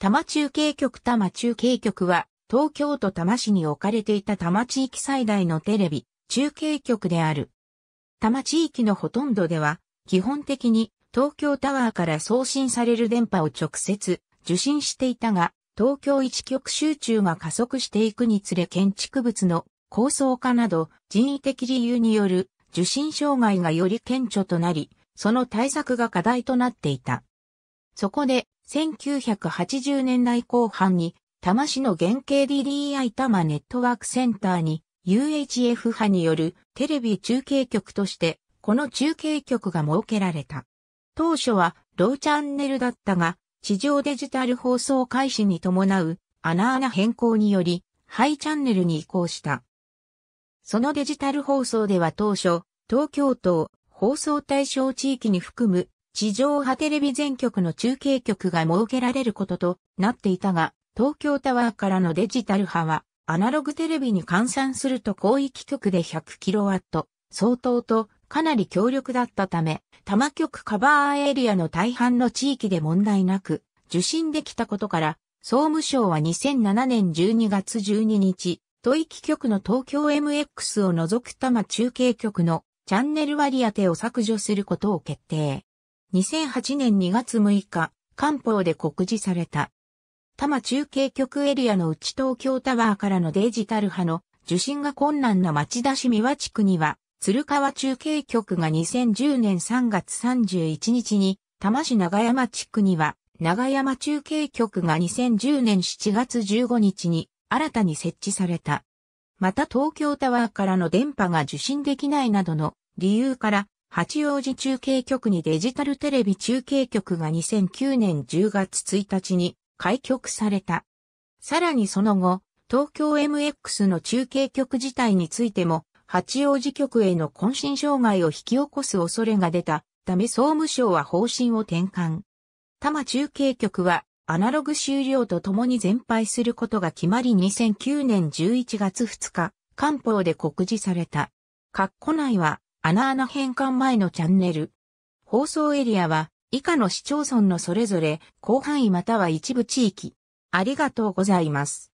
多摩中継局多摩中継局は、東京都多摩市に置かれていた多摩地域最大のテレビ、中継局である。多摩地域のほとんどでは、基本的に東京タワーから送信される電波を直接受信していたが、東京一極集中が加速していくにつれ建築物の高層化など人為的理由による受信障害がより顕著となり、その対策が課題となっていた。そこで1980年代後半に、多摩市の原型 DDI 多摩ネットワークセンターに UHF 派によるテレビ中継局として、この中継局が設けられた。当初はローチャンネルだったが、地上デジタル放送開始に伴うアナアナ変更により、ハイチャンネルに移行した。そのデジタル放送では当初、東京都放送対象地域に含む地上波テレビ全局の中継局が設けられることとなっていたが、東京タワーからのデジタル波は、アナログテレビに換算すると広域局で 100kW 相当とかなり強力だったため、多摩局カバーエリアの大半の地域で問題なく受信できたことから、総務省は2007年12月12日、都域局の東京 MX を除く多摩中継局のチャンネル割り当てを削除することを決定。2008年2月6日、官報で告示された。多摩中継局エリアの内東京タワーからのデジタル派の受信が困難な町田市三和地区には、鶴川中継局が2010年3月31日に、多摩市長山地区には、長山中継局が2010年7月15日に新たに設置された。また東京タワーからの電波が受信できないなどの理由から八王子中継局にデジタルテレビ中継局が2009年10月1日に開局された。さらにその後、東京 MX の中継局自体についても、八王子局への渾身障害を引き起こす恐れが出たため総務省は方針を転換。多摩中継局はアナログ終了とともに全廃することが決まり2009年11月2日、官報で告示された。括弧内は穴穴変換前のチャンネル。放送エリアは以下の市町村のそれぞれ広範囲または一部地域。ありがとうございます。